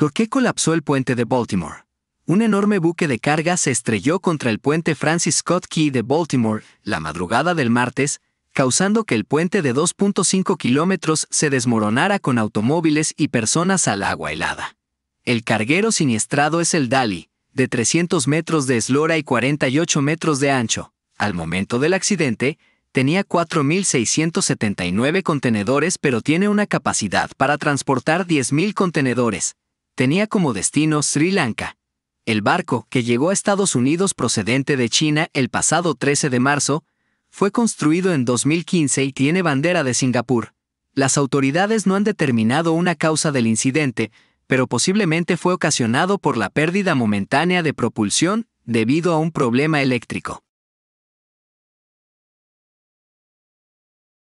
¿Por qué colapsó el puente de Baltimore? Un enorme buque de carga se estrelló contra el puente Francis Scott Key de Baltimore la madrugada del martes, causando que el puente de 2.5 kilómetros se desmoronara con automóviles y personas al agua helada. El carguero siniestrado es el Dali, de 300 metros de eslora y 48 metros de ancho. Al momento del accidente, tenía 4.679 contenedores pero tiene una capacidad para transportar 10.000 contenedores, tenía como destino Sri Lanka. El barco, que llegó a Estados Unidos procedente de China el pasado 13 de marzo, fue construido en 2015 y tiene bandera de Singapur. Las autoridades no han determinado una causa del incidente, pero posiblemente fue ocasionado por la pérdida momentánea de propulsión debido a un problema eléctrico.